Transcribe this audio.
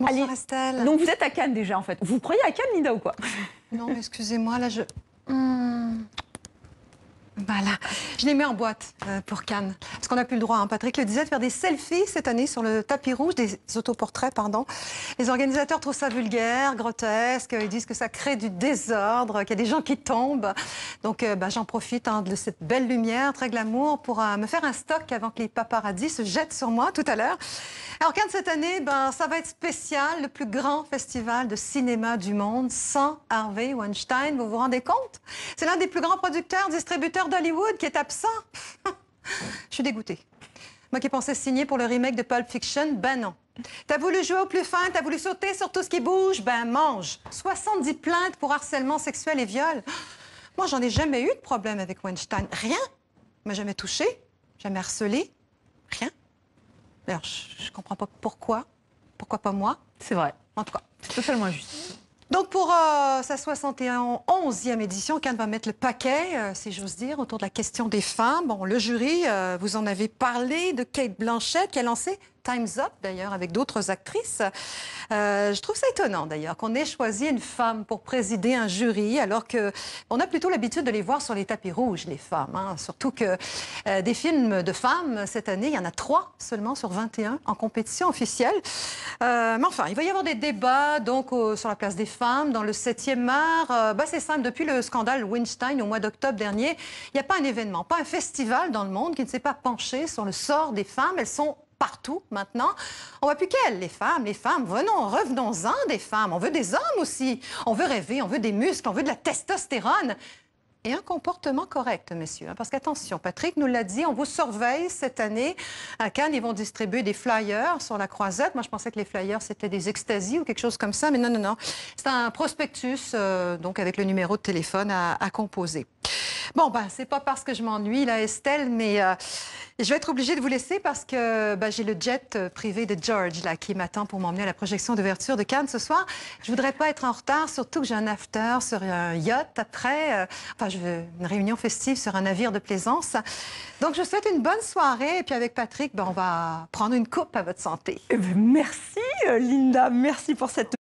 Donc vous êtes à Cannes déjà en fait. Vous croyez à Cannes Nida ou quoi Non excusez-moi là je... Voilà. Hmm. Bah, je les mets en boîte euh, pour Cannes. Parce qu'on n'a plus le droit, hein. Patrick le disait, de faire des selfies cette année sur le tapis rouge, des autoportraits, pardon. Les organisateurs trouvent ça vulgaire, grotesque. Ils disent que ça crée du désordre, qu'il y a des gens qui tombent. Donc euh, bah, j'en profite hein, de cette belle lumière, très glamour, pour euh, me faire un stock avant que les paparazzis se jettent sur moi tout à l'heure. Alors Cannes cette année, ben, ça va être spécial, le plus grand festival de cinéma du monde sans Harvey Weinstein, vous vous rendez compte C'est l'un des plus grands producteurs, distributeurs d'Hollywood qui est absent. Je suis dégoûtée. Moi qui pensais signer pour le remake de Pulp Fiction, ben non. T'as voulu jouer au plus fin, t'as voulu sauter sur tout ce qui bouge, ben mange. 70 plaintes pour harcèlement sexuel et viol. Moi, j'en ai jamais eu de problème avec Weinstein. Rien. Il m'a jamais touché, jamais harcelé. Rien. D'ailleurs, je ne comprends pas pourquoi. Pourquoi pas moi C'est vrai. En tout cas. C'est totalement juste. Donc pour euh, sa 71 11e édition, Cannes va mettre le paquet, euh, si j'ose dire, autour de la question des femmes. Bon, le jury, euh, vous en avez parlé de Kate Blanchett qui a lancé Time's Up d'ailleurs avec d'autres actrices. Euh, je trouve ça étonnant d'ailleurs qu'on ait choisi une femme pour présider un jury alors que on a plutôt l'habitude de les voir sur les tapis rouges les femmes. Hein. Surtout que euh, des films de femmes cette année, il y en a trois seulement sur 21 en compétition officielle. Euh, mais enfin, il va y avoir des débats donc sur la place des femmes dans le 7e art. Bah, c'est simple, depuis le scandale Weinstein au mois d'octobre dernier, il n'y a pas un événement, pas un festival dans le monde qui ne s'est pas penché sur le sort des femmes. Elles sont partout maintenant. On voit plus qu'elles, les femmes, les femmes. Venons, revenons-en des femmes. On veut des hommes aussi. On veut rêver, on veut des muscles, on veut de la testostérone. Et un comportement correct, monsieur. parce qu'attention, Patrick nous l'a dit, on vous surveille cette année. À Cannes, ils vont distribuer des flyers sur la croisette. Moi, je pensais que les flyers, c'était des extasies ou quelque chose comme ça. Mais non, non, non. C'est un prospectus, euh, donc avec le numéro de téléphone à composer. Bon, ben, c'est pas parce que je m'ennuie, là, Estelle, mais euh, je vais être obligée de vous laisser parce que bah, j'ai le jet euh, privé de George, là, qui m'attend pour m'emmener à la projection d'ouverture de Cannes ce soir. Je voudrais pas être en retard, surtout que j'ai un after sur un yacht après. Euh, enfin, je veux une réunion festive sur un navire de plaisance. Donc, je vous souhaite une bonne soirée. Et puis, avec Patrick, ben, on va prendre une coupe à votre santé. Eh ben, merci, Linda. Merci pour cette.